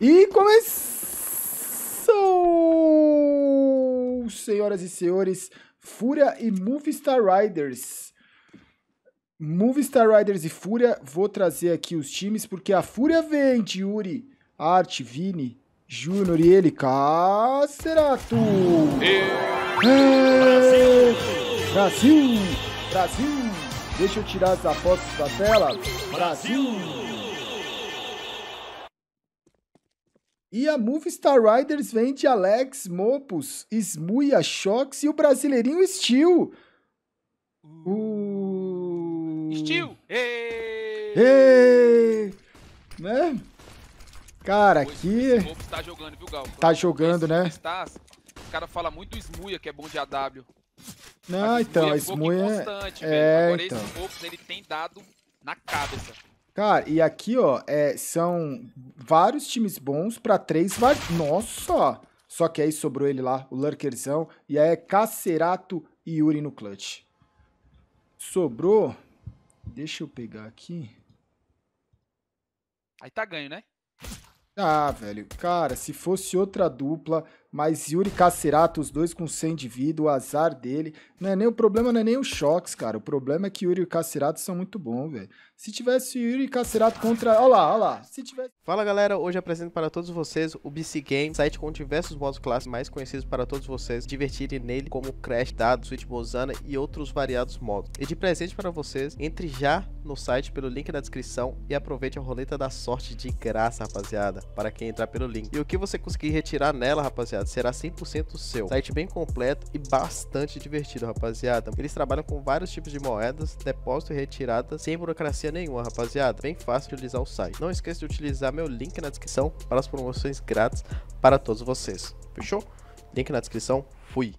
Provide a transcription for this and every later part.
E começou! Senhoras e senhores, Fúria e Movie Star Riders. Movie Star Riders e Fúria, vou trazer aqui os times, porque a Fúria vem de Yuri, Art, Vini, Júnior e ele, Cacerato! É... Brasil! Brasil! Brasil! Deixa eu tirar as apostas da tela. Brasil. E a Movistar Star Riders vende Alex, Mopus, Smuia, Shox e o brasileirinho Steel. O... Uh. Uh. Steel! Ei! Ei! Né? Cara, pois aqui... O Mopus tá jogando, viu, Gal? Tá jogando, né? Stars, tá o cara fala muito do Smuia, que é bom de AW. Não, então, a Smuia... É, é-, é... Agora então. esse Mopus, ele tem dado na cabeça. Cara, e aqui, ó, é, são vários times bons para três... Va... Nossa! Só que aí sobrou ele lá, o Lurkerzão. E aí é Cacerato e Yuri no clutch. Sobrou... Deixa eu pegar aqui. Aí tá ganho, né? Ah, velho, cara, se fosse outra dupla, mas Yuri Cacerato, os dois com 100 de vida, o azar dele, não é nem o problema, não é nem os choques, cara. O problema é que Yuri e Cacerato são muito bons, velho. Se tivesse Yuri Cacerato contra. Olha lá, olha lá. Se tivesse. Fala galera, hoje apresento para todos vocês o BC Game, site com diversos modos clássicos mais conhecidos para todos vocês divertirem nele, como Crash, Dado, Switch Mozana e outros variados modos. E de presente para vocês, entre já no site pelo link na descrição e aproveite a roleta da sorte de graça, rapaziada, para quem entrar pelo link. E o que você conseguir retirar nela, rapaziada, será 100% seu. Site bem completo e bastante divertido, rapaziada. Eles trabalham com vários tipos de moedas, depósito e retirada, sem burocracia burocracia nenhuma, rapaziada. Bem fácil de utilizar o site. Não esqueça de utilizar meu link na descrição para as promoções grátis para todos vocês. Fechou? Link na descrição. Fui.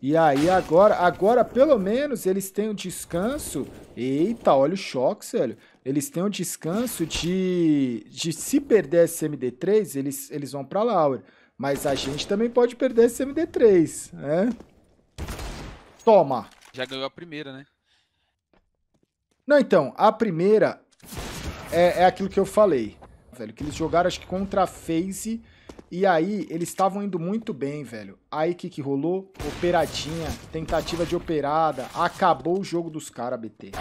E aí agora, agora pelo menos eles têm um descanso. Eita, olha o choque, velho. Eles têm um descanso de, de se perder SMD3, eles, eles vão pra Lauer. Mas a gente também pode perder SMD3, né? Toma! Já ganhou a primeira, né? Não, então, a primeira é, é aquilo que eu falei, velho, que eles jogaram acho que contra a FaZe, e aí eles estavam indo muito bem, velho. Aí o que, que rolou? Operadinha, tentativa de operada, acabou o jogo dos caras, BT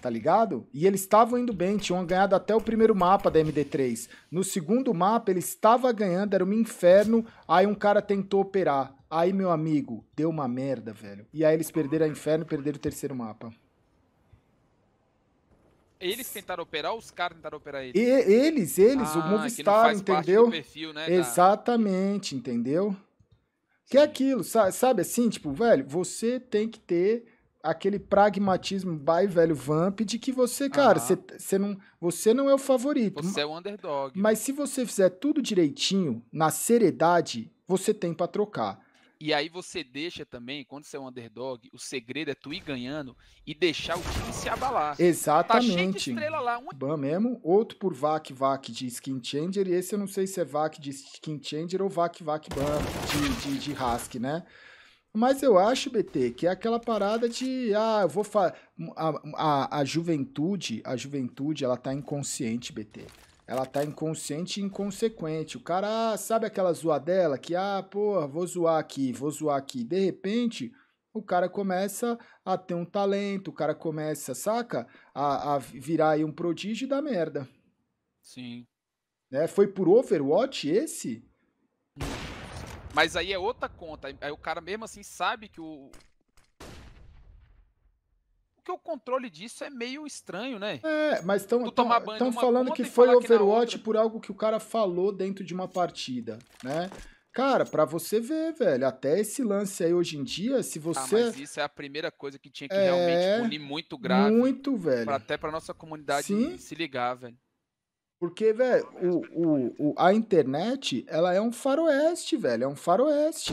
tá ligado? E eles estavam indo bem, tinham ganhado até o primeiro mapa da MD3. No segundo mapa, ele estava ganhando, era um inferno, aí um cara tentou operar. Aí, meu amigo, deu uma merda, velho. E aí eles perderam a inferno e perderam o terceiro mapa eles tentaram operar ou os caras tentaram operar eles? E, eles, eles, ah, o Movistar, entendeu? Perfil, né, Exatamente, da... entendeu? Que é aquilo, sabe assim, tipo, velho, você tem que ter aquele pragmatismo by velho vamp de que você, cara, você, você, não, você não é o favorito. Você é o underdog. Mas se você fizer tudo direitinho, na seriedade, você tem para trocar. E aí você deixa também, quando você é um underdog, o segredo é tu ir ganhando e deixar o time se abalar. Exatamente. Tá cheio de estrela lá. Um... Ban mesmo, outro por VAC VAC de skin changer, e esse eu não sei se é VAC de skin changer ou VAC VAC ban de, de, de né? Mas eu acho, BT, que é aquela parada de ah, eu vou fa a, a, a juventude, a juventude, ela tá inconsciente, BT. Ela tá inconsciente e inconsequente. O cara, ah, sabe aquela zoadela que, ah, porra, vou zoar aqui, vou zoar aqui. De repente, o cara começa a ter um talento, o cara começa, saca? A, a virar aí um prodígio da merda. Sim. Né? Foi por Overwatch esse? Mas aí é outra conta. Aí o cara mesmo assim sabe que o, que o controle disso é meio estranho, né? É, mas estão falando que foi Overwatch por algo que o cara falou dentro de uma partida, né? Cara, para você ver, velho, até esse lance aí hoje em dia, se ah, você. Ah, mas isso é a primeira coisa que tinha que é... realmente punir muito grave. Muito, velho. Pra, até pra nossa comunidade Sim. se ligar, velho. Porque, velho, o, o, o, a internet, ela é um faroeste, velho. É um faroeste.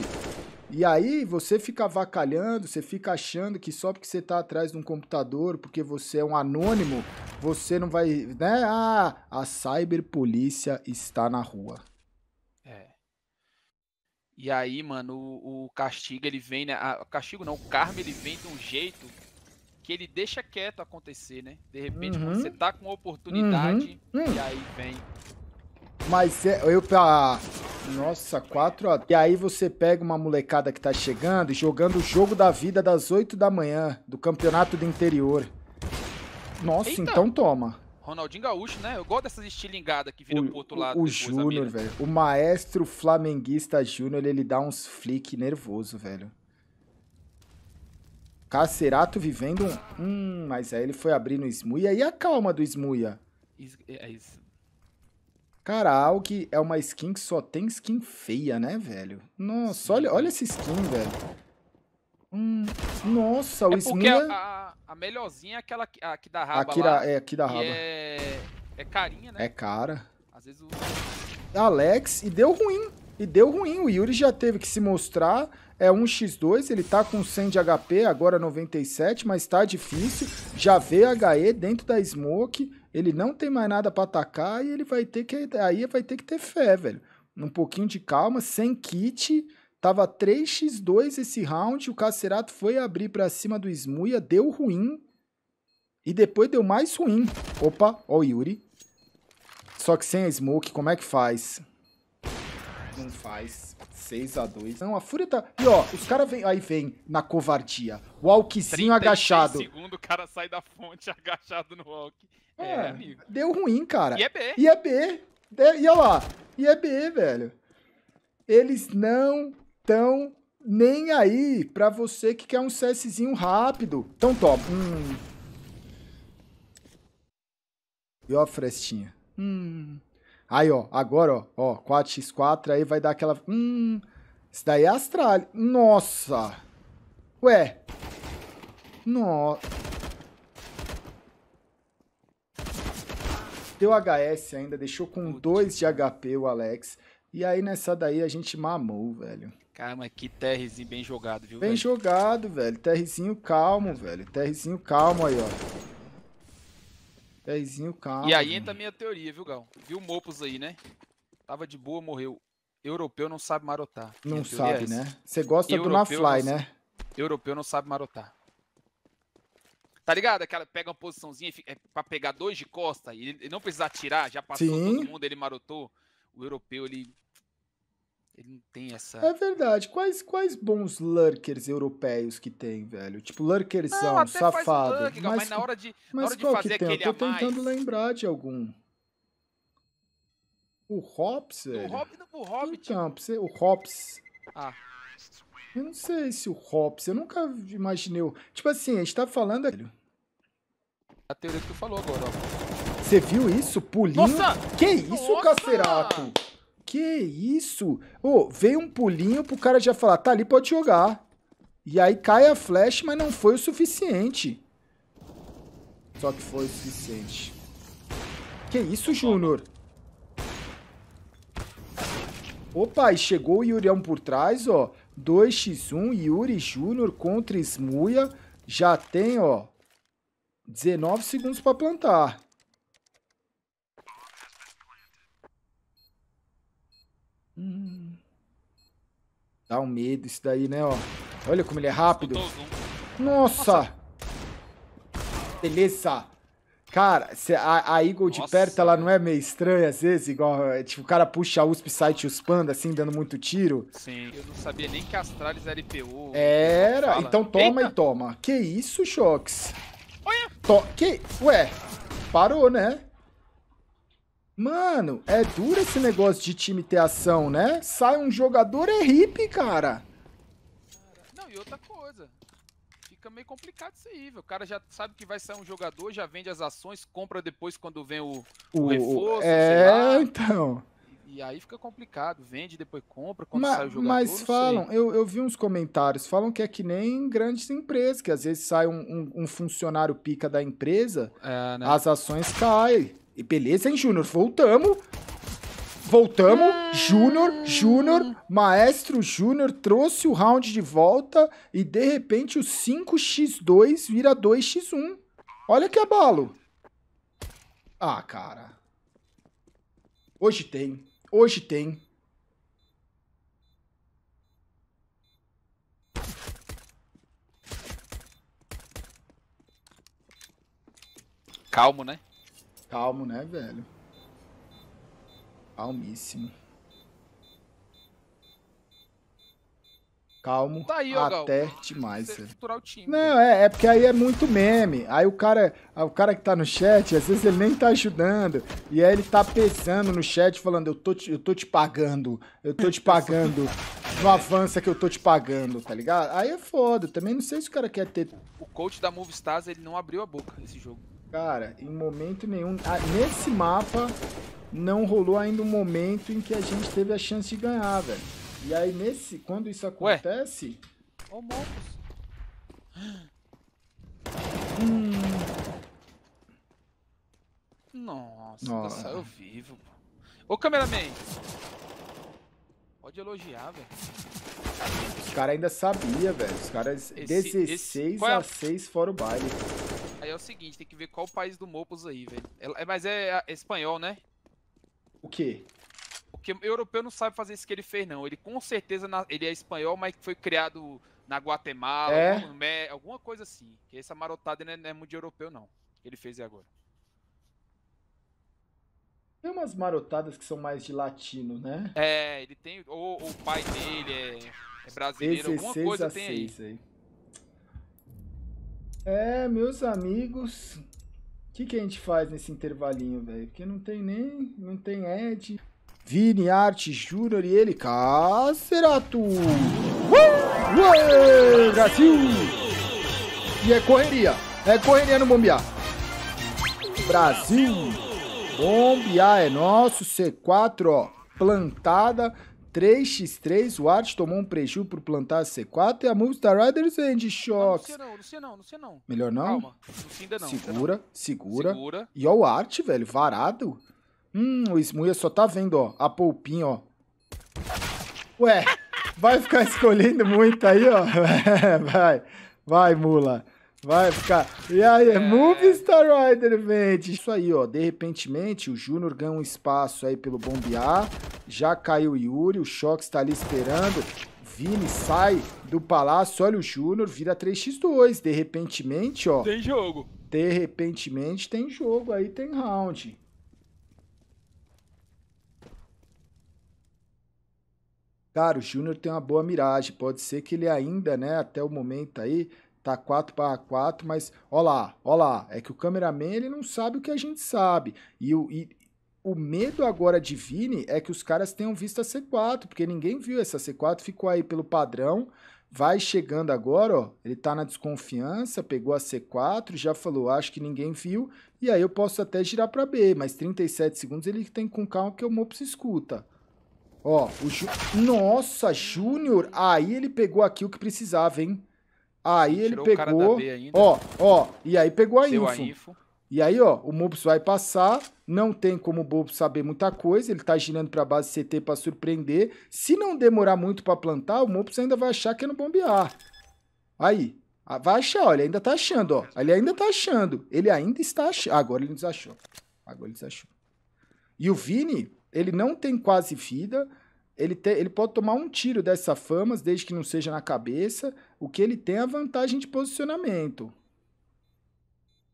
E aí você fica vacalhando, você fica achando que só porque você está atrás de um computador, porque você é um anônimo, você não vai, né? Ah, a cyberpolícia está na rua. É. E aí, mano, o, o castigo ele vem, né? o castigo não, o karma ele vem de um jeito que ele deixa quieto acontecer, né? De repente, uhum. quando você tá com uma oportunidade, Uhum. e aí vem. Mas é, eu, pra, nossa, 4 a E aí você pega uma molecada que tá chegando e jogando o jogo da vida das 8 da manhã, do campeonato do interior. Nossa, Eita. então toma. Ronaldinho Gaúcho, né? Eu gosto dessas estilingadas que viram o, pro outro lado. O, Júnior, velho. O maestro flamenguista Júnior, ele, ele dá uns flick nervoso, velho. Cacerato vivendo um... Hum, mas aí ele foi abrir no Smuia. E a calma do Smuia? Is, é, é is, Cara, a é uma skin que só tem skin feia, né, velho? Nossa, olha, olha essa skin, velho. Hum, nossa, é o A, a melhorzinha é aquela que, a, raba aqui lá. É, aqui da raba. É, é carinha, né? É cara. Às vezes o... Alex, e deu ruim. E deu ruim, o Yuri já teve que se mostrar, é 1x2, ele tá com 100 de HP, agora 97, mas tá difícil. Já vê HE dentro da Smoke, ele não tem mais nada para atacar e ele vai ter que aí vai ter que ter fé, velho. Um pouquinho de calma, sem kit. Tava 3x2 esse round, o Cacerato foi abrir para cima do Smuia, deu ruim. E depois deu mais ruim. Opa, ó o Yuri. Só que sem a smoke, como é que faz? Não faz. 6x2. Não, a Fúria tá... E ó, os caras vem... aí vem na covardia. O Alckzinho agachado. segundo o cara sai da fonte agachado no walk. É, é, amigo. Deu ruim, cara. E é B. E é B. É, e olha lá. E é B, velho. Eles não estão nem aí pra você que quer um CSzinho rápido. Então top. Hum. E ó a frestinha. Hum. Aí, ó, agora, ó, ó, 4x4, aí vai dar aquela... Hum, isso daí é astral. Nossa! Ué! Nossa! deu HS ainda, deixou com 2 de HP o Alex. E aí nessa daí a gente mamou, velho. Caramba, que terrezinho bem jogado, viu? Bem velho? jogado, velho. Terrezinho calmo, velho. Terrezinho calmo aí, ó. Terrezinho calmo. E aí entra a minha teoria, viu, Gal? Viu Mopus aí, né? Tava de boa, morreu. Europeu não sabe marotar. Não é sabe, é né? Você gosta Europeu do Nafly, né? Europeu não sabe marotar. Tá ligado? Aquela pega uma posiçãozinha é para pegar dois de costa e ele não precisa atirar, já passou Sim. todo mundo, ele marotou. O europeu, ele. Ele não tem essa. É verdade. Quais, quais bons lurkers europeus que tem, velho? Tipo, lurkerzão, não, ah, safado. Lurk, mas, mas na hora de, mas na hora de fazer que aquele Eu tô tentando mais... lembrar de algum. O Hobbs, velho. O Hobbs, o Hobbs. Então, tipo... o Hobbs. Ah. Eu não sei se o Hops, eu nunca imaginei. Tipo assim, a gente tá falando. A teoria que tu falou agora, ó. Você viu isso? Pulinho. Nossa! Que isso, cacerato? Que isso? Ô, oh, veio um pulinho pro cara já falar, tá ali, pode jogar. E aí cai a flash, mas não foi o suficiente. Só que foi o suficiente. Que isso, Júnior? Opa, e chegou o Yurião por trás, ó. 2x1, Yuri Júnior contra Smuia. Já tem, ó, 19 segundos para plantar. Hum. Dá um medo isso daí, né, ó. Olha como ele é rápido. Nossa! Beleza! Cara, a, a Eagle Nossa. de perto, ela não é meio estranha às vezes? Igual, é, tipo, o cara puxa a USP e sai te uspando, assim, dando muito tiro. Sim, eu não sabia nem que Astralis era IPU. Era, então toma Eita. e toma. Que isso, Shox? Olha! To que... Ué, parou, né? Mano, é duro esse negócio de time ter ação, né? Sai um jogador, é hippie, cara. Não, e outra coisa, fica meio complicado isso aí, viu? O cara já sabe que vai sair um jogador, já vende as ações, compra depois quando vem o, o, o reforço. É, lá, então. E, e aí fica complicado, vende, depois compra, quando mas, sai o jogador. Mas falam, eu, eu vi uns comentários, falam que é que nem grandes empresas, que às vezes sai um, um, um funcionário pica da empresa, é, né? as ações caem. E beleza, hein, Júnior? Voltamos voltamos. Ah. Júnior, Júnior, Maestro Júnior trouxe o round de volta e de repente o 5x2 vira 2x1. Olha que abalo. Ah, cara. Hoje tem. Hoje tem. Calmo, né? Calmo, né, velho? Calmíssimo. Calmo tá aí, até Gal. demais. Você O time, não, é, é porque aí é muito meme. Aí o cara, o cara que tá no chat, às vezes ele nem tá ajudando. E aí ele tá pesando no chat, falando, eu tô te, eu tô te pagando, eu tô te pagando. não avança é que eu tô te pagando, tá ligado? Aí é foda. Também não sei se o cara quer ter... O coach da Movistars, ele não abriu a boca nesse jogo. Cara, em momento nenhum... Ah, nesse mapa, não rolou ainda um momento em que a gente teve a chance de ganhar, velho. E aí, nesse, quando isso acontece... Oh, Hum. Nossa, tá Nossa. saiu vivo. Ô, cameraman! Pode elogiar, velho. Os caras ainda sabia, velho. Os caras 16 esse... É a 6 fora o baile. Aí é o seguinte, tem que ver qual o país do Mopus aí, velho. É, mas é, é espanhol, né? O quê? Porque o europeu não sabe fazer isso que ele fez, não. Ele com certeza na... ele é espanhol, mas foi criado na Guatemala, é? Mé... alguma coisa assim. Que essa marotada não é, não é muito europeu, não. Que ele fez agora. Tem umas marotadas que são mais de latino, né? É, ele tem. Ou, ou o pai dele é, é brasileiro, alguma coisa a tem aí. aí. É, meus amigos, que, que a gente faz nesse intervalinho, velho? Porque não tem nem. Não tem Ed. Vini, Arte, Júnior e ele. Cacerato! Uh! Ué, Brasil! E é correria. É correria no bombear. Brasil! Bombear é nosso. C4, ó. Plantada 3x3, o Art tomou um prejuízo por plantar C4 e a Moves Riders vende é choques. Não, não sei não, não sei não, não. Melhor não? Calma, não, não Segura, não. segura. segura. E ó o Art, velho, varado. Hum, o Smuia só tá vendo, ó, a polpinha, ó. Ué, vai ficar escolhendo muito aí, ó. vai, vai, mula. Vai ficar. E aí, é Movie Star Rider gente. Isso aí, ó. De repentemente, o Júnior ganha um espaço aí pelo bombear. Já caiu o Yuri, o Choque está ali esperando. Vini sai do palácio, olha o Júnior, vira 3x2. De repentemente, ó. Tem jogo. De repentemente tem jogo, aí tem round. Cara, o Júnior tem uma boa miragem. Pode ser que ele ainda, né, até o momento aí, tá 4 para 4, mas olá lá, lá, é que o cameraman ele não sabe o que a gente sabe. E o, e, o medo agora de Vini é que os caras tenham visto a C4, porque ninguém viu essa C4, ficou aí pelo padrão, vai chegando agora, ó, ele tá na desconfiança, pegou a C4, já falou, ah, acho que ninguém viu, e aí eu posso até girar para B, mas 37 segundos ele tem com calma que o Mops escuta. Ó, o Ju... Nossa, Júnior! Aí ele pegou aqui o que precisava, hein? Aí Tirou ele pegou. Ó, ó. E aí pegou a info. a info. E aí, ó, o Mobs vai passar. Não tem como o Bobo saber muita coisa. Ele tá girando pra base CT pra surpreender. Se não demorar muito pra plantar, o Mobs ainda vai achar que é no bombear. Aí. Vai achar, ó. Ele ainda tá achando, ó. Ele ainda tá achando. Ele ainda está achando. Ah, agora ele desachou. Agora ele desachou. E o Vini, ele não tem quase vida. Ele, te... ele pode tomar um tiro dessa fama, desde que não seja na cabeça o que ele tem é a vantagem de posicionamento.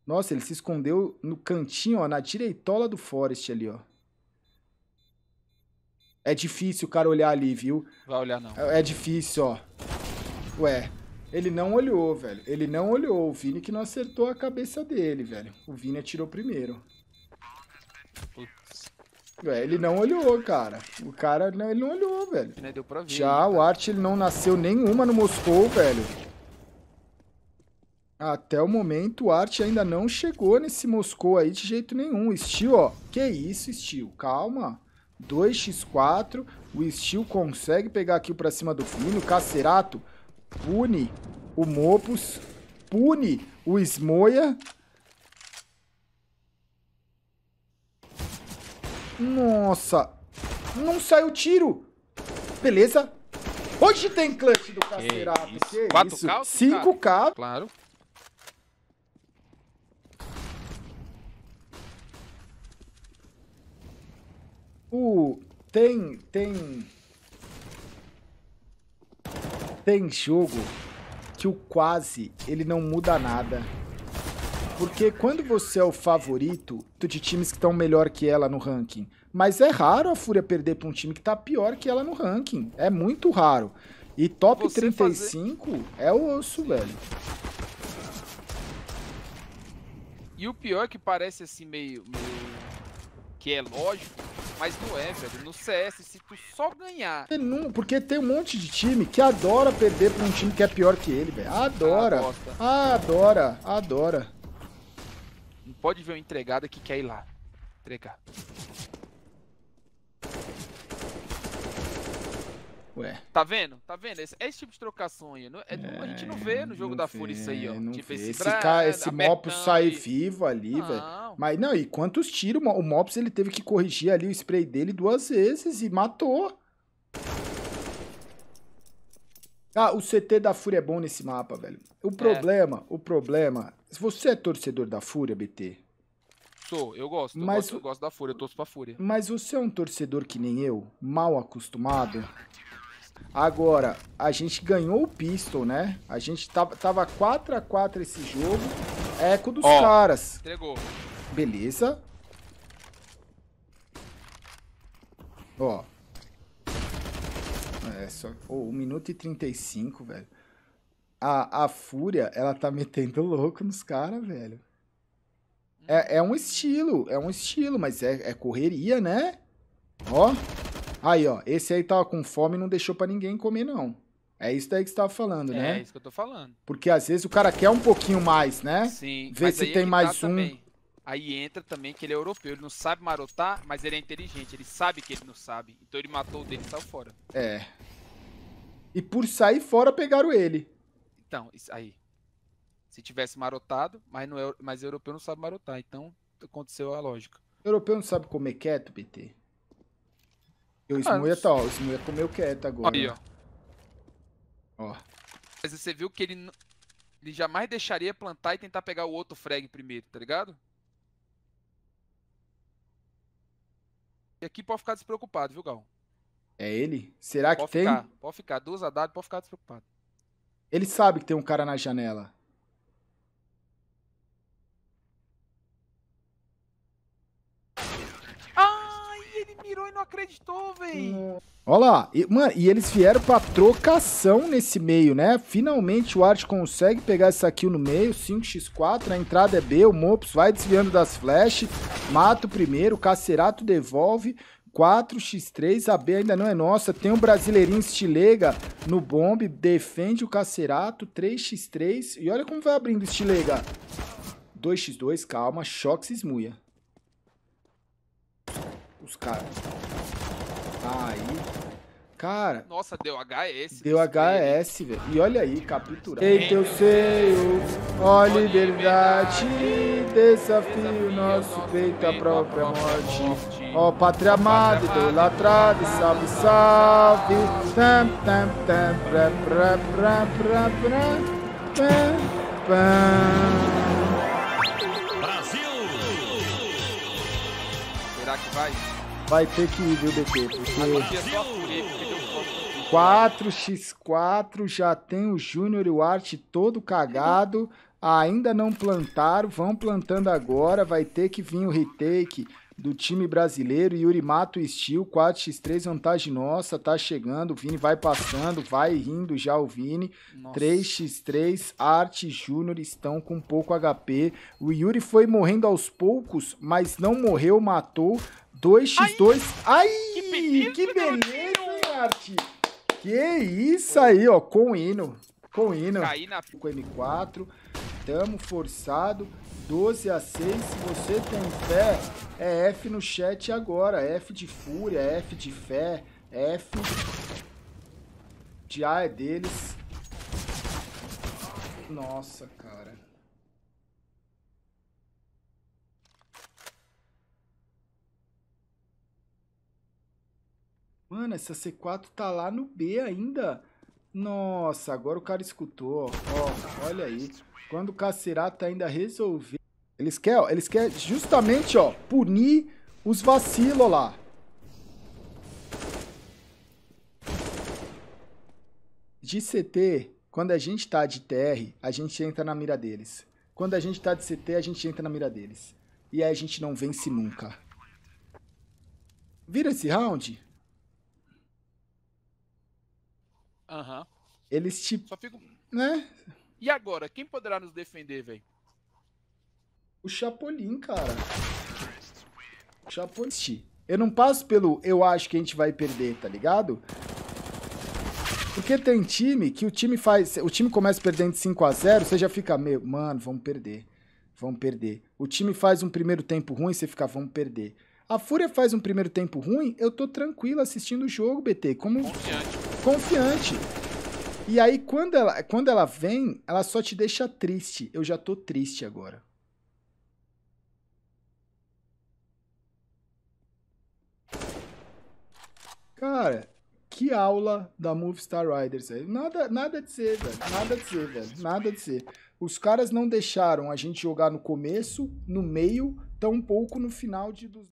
Nossa, ele se escondeu no cantinho, ó, na direitola do Forest ali, ó. É difícil o cara olhar ali, viu? Vai olhar não. É, é difícil, ó. Ué, ele não olhou, velho. Ele não olhou. O Vini que não acertou a cabeça dele, velho. O Vini atirou primeiro ele não olhou, cara. O cara não, né, ele não olhou, velho. Né, deu pra ver, Já né? o Art ele não nasceu nenhuma no Moscou, velho. Até o momento, o Art ainda não chegou nesse Moscou aí de jeito nenhum. Steel, ó. Que isso, Steel? Calma. 2x4. O Steel consegue pegar aqui pra cima do Fino. Cacerato pune o Mopus. Pune o Smoia. Nossa. Não saiu tiro. Beleza. Hoje tem clutch do Cacerato. Que, que isso? 4K? 5K? Claro. O... Tem... Tem... Tem jogo que o quase, ele não muda nada. Porque quando você é o favorito de times que estão melhor que ela no ranking, mas é raro a Fúria perder para um time que está pior que ela no ranking. É muito raro. E top você 35 fazer... é o osso, velho. E o pior é que parece assim meio, meio, que é lógico, mas não é, velho. No CS, se tu só ganhar. porque tem um monte de time que adora perder para um time que é pior que ele, velho. Adora. Ah, adora, adora pode ver uma entregada que quer ir lá. Entregar. Ué. Tá vendo? Tá vendo? Esse, esse tipo de trocação aí. Não, é, é, a gente não vê no jogo da vê, isso aí, ó. Tipo, esse, esse, cara, esse Mops sai vivo ali, velho. Mas não, e quantos tiros? O Mops ele teve que corrigir ali o spray dele duas vezes e matou. Ah, o CT da Fúria é bom nesse mapa, velho. O é. problema, é. o problema. Você é torcedor da Fúria, BT? Sou, eu gosto. Mas, eu, gosto, eu gosto da Fúria, eu torço pra Fúria. Mas você é um torcedor que nem eu, mal acostumado. Agora, a gente ganhou o Pistol, né? A gente tava, tava 4x4 esse jogo. eco dos caras. Entregou. Beleza. Ó, é, só. Oh, 1 minuto e 35, velho. A, a Fúria, ela tá metendo louco nos caras, velho. Hum. É, é um estilo, é um estilo, mas é, é correria, né? Ó. Aí, ó. Esse aí tava com fome e não deixou pra ninguém comer, não. É isso daí que você tava falando, é, né? É isso que eu tô falando. Porque às vezes o cara quer um pouquinho mais, né? Sim. Vê se é tem mais tá um. Também. Aí entra também que ele é europeu, ele não sabe marotar, mas ele é inteligente, ele sabe que ele não sabe. Então ele matou o dele e saiu fora. É, e por sair fora pegaram ele. Então, isso aí. Se tivesse marotado, mas, não é, mas europeu não sabe marotar. Então aconteceu a lógica. O europeu não sabe comer quieto, PT? E o ah, Smuia tá, ó. O Smuia comeu quieto agora. Aí, ó. Ó. Mas você viu que ele, ele jamais deixaria plantar e tentar pegar o outro frag primeiro, tá ligado? E aqui pode ficar despreocupado, viu, Gal? É ele? Será pode que ficar, tem? Pode ficar, duas Haddad, pode ficar despreocupado. Ele sabe que tem um cara na janela. Ai, ele mirou e não acreditou, velho. Olha lá, e, mano, e eles vieram pra trocação nesse meio, né? Finalmente o Art consegue pegar essa kill no meio, 5x4, a entrada é B, o Mops vai desviando das flash, mata o primeiro, o Cacerato devolve, 4x3, a B ainda não é nossa. Tem um brasileirinho estilega no bombe, defende o Cacerato, 3x3. E olha como vai abrindo o estilega. 2x2, calma, choque se esmuia. Os caras. Aí. Cara. Nossa, deu HS. É deu HS, é velho. E olha aí, capturado. Ei, teu seio, ó liberdade. Desafio, nosso peito à própria morte. morte. Ó oh, pátria amada, idolatrada, salve, salve. Tam, tam, tam, pra, pra, pra, pra, pra, pra, pra. Brasil! Será que vai? Vai ter que ir, viu, DT? Porque. 4x4, já tem o Júnior e o Art todo cagado. Ainda não plantaram, vão plantando agora. Vai ter que vir o retake do time brasileiro. Yuri Mato Steel, 4x3, vantagem nossa, tá chegando. O Vini vai passando, vai rindo já o Vini. Nossa. 3x3, Arte Júnior estão com pouco HP. O Yuri foi morrendo aos poucos, mas não morreu, matou. 2x2. Ai, que beleza, que beleza Arte! Que isso aí, ó, com o hino. Com o hino. Caí na... Com o M4. Tamo forçado. 12 a 6. Se você tem fé, é F no chat agora. F de fúria, F de fé, F de A é deles. Nossa, cara. Mano, essa C4 tá lá no B ainda. Nossa, agora o cara escutou. Ó, olha aí. Quando o Cacerato ainda resolver... Eles querem, ó, eles querem justamente, ó, punir os vacilos lá. De CT, quando a gente tá de TR, a gente entra na mira deles. Quando a gente tá de CT, a gente entra na mira deles. E aí a gente não vence nunca. Vira esse round? Aham. Uhum. Eles te... Só fico... Né? E agora, quem poderá nos defender, velho? O Chapolin, cara. O Chapolin. Eu não passo pelo eu acho que a gente vai perder, tá ligado? Porque tem time que o time faz. O time começa perdendo de 5 a 0 você já fica meio. Mano, vamos perder. Vamos perder. O time faz um primeiro tempo ruim, você fica, vamos perder. A Fúria faz um primeiro tempo ruim, eu tô tranquilo assistindo o jogo, BT. Como. Confiante. Confiante. E aí, quando ela, quando ela vem, ela só te deixa triste. Eu já tô triste agora. Cara, que aula da Movistar Riders. aí. Nada, nada de ser, velho. Nada de ser, velho. Nada de ser. Os caras não deixaram a gente jogar no começo, no meio, tão pouco no final de...